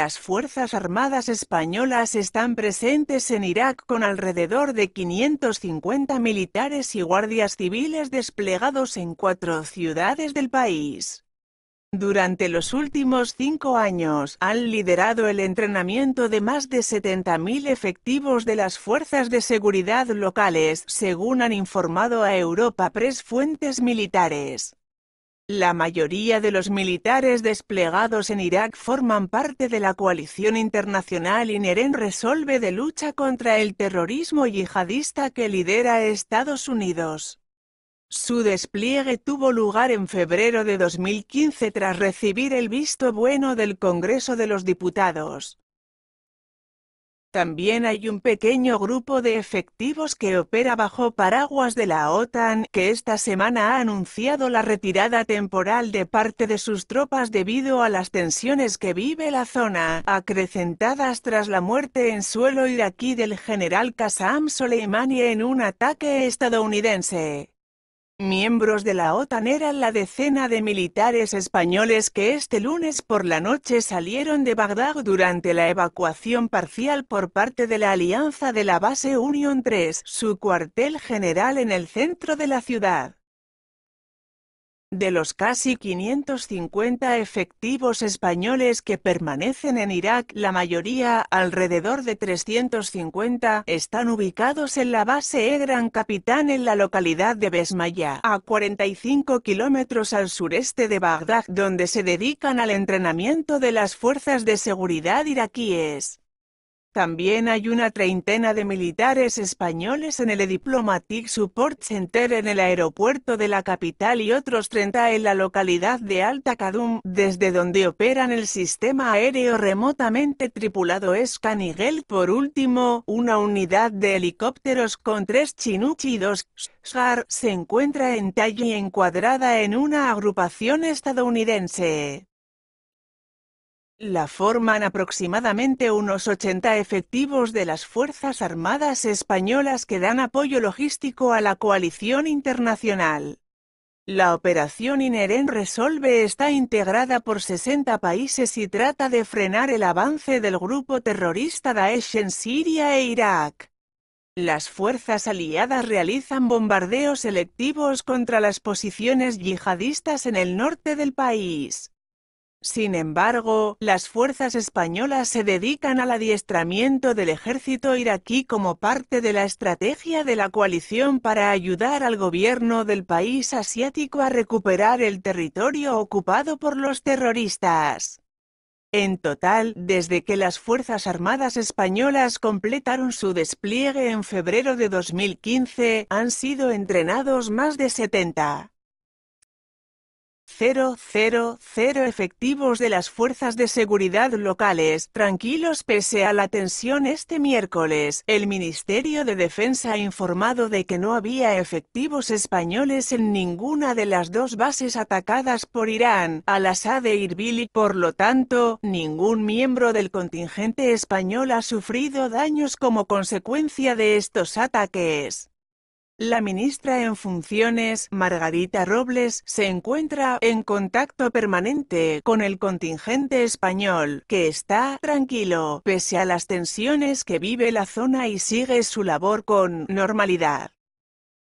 Las Fuerzas Armadas Españolas están presentes en Irak con alrededor de 550 militares y guardias civiles desplegados en cuatro ciudades del país. Durante los últimos cinco años han liderado el entrenamiento de más de 70.000 efectivos de las fuerzas de seguridad locales, según han informado a Europa Press fuentes militares. La mayoría de los militares desplegados en Irak forman parte de la coalición internacional Neren Resolve de lucha contra el terrorismo yihadista que lidera Estados Unidos. Su despliegue tuvo lugar en febrero de 2015 tras recibir el visto bueno del Congreso de los Diputados. También hay un pequeño grupo de efectivos que opera bajo paraguas de la OTAN, que esta semana ha anunciado la retirada temporal de parte de sus tropas debido a las tensiones que vive la zona, acrecentadas tras la muerte en suelo iraquí del general Qasem Soleimani en un ataque estadounidense. Miembros de la OTAN eran la decena de militares españoles que este lunes por la noche salieron de Bagdad durante la evacuación parcial por parte de la Alianza de la base Unión 3, su cuartel general en el centro de la ciudad. De los casi 550 efectivos españoles que permanecen en Irak, la mayoría, alrededor de 350, están ubicados en la base Egran Capitán en la localidad de Besmaya, a 45 kilómetros al sureste de Bagdad, donde se dedican al entrenamiento de las fuerzas de seguridad iraquíes. También hay una treintena de militares españoles en el Diplomatic Support Center en el aeropuerto de la capital y otros 30 en la localidad de Alta Cadum, desde donde operan el sistema aéreo remotamente tripulado Escaniguel. Por último, una unidad de helicópteros con tres chinuchidos y dos se encuentra en y encuadrada en una agrupación estadounidense. La forman aproximadamente unos 80 efectivos de las Fuerzas Armadas Españolas que dan apoyo logístico a la coalición internacional. La operación Inherent Resolve está integrada por 60 países y trata de frenar el avance del grupo terrorista Daesh en Siria e Irak. Las fuerzas aliadas realizan bombardeos selectivos contra las posiciones yihadistas en el norte del país. Sin embargo, las fuerzas españolas se dedican al adiestramiento del ejército iraquí como parte de la estrategia de la coalición para ayudar al gobierno del país asiático a recuperar el territorio ocupado por los terroristas. En total, desde que las Fuerzas Armadas Españolas completaron su despliegue en febrero de 2015, han sido entrenados más de 70. Cero, efectivos de las fuerzas de seguridad locales, tranquilos pese a la tensión este miércoles. El Ministerio de Defensa ha informado de que no había efectivos españoles en ninguna de las dos bases atacadas por Irán, Al-Assad e Irbil, y por lo tanto, ningún miembro del contingente español ha sufrido daños como consecuencia de estos ataques. La ministra en funciones, Margarita Robles, se encuentra en contacto permanente con el contingente español, que está tranquilo, pese a las tensiones que vive la zona y sigue su labor con normalidad.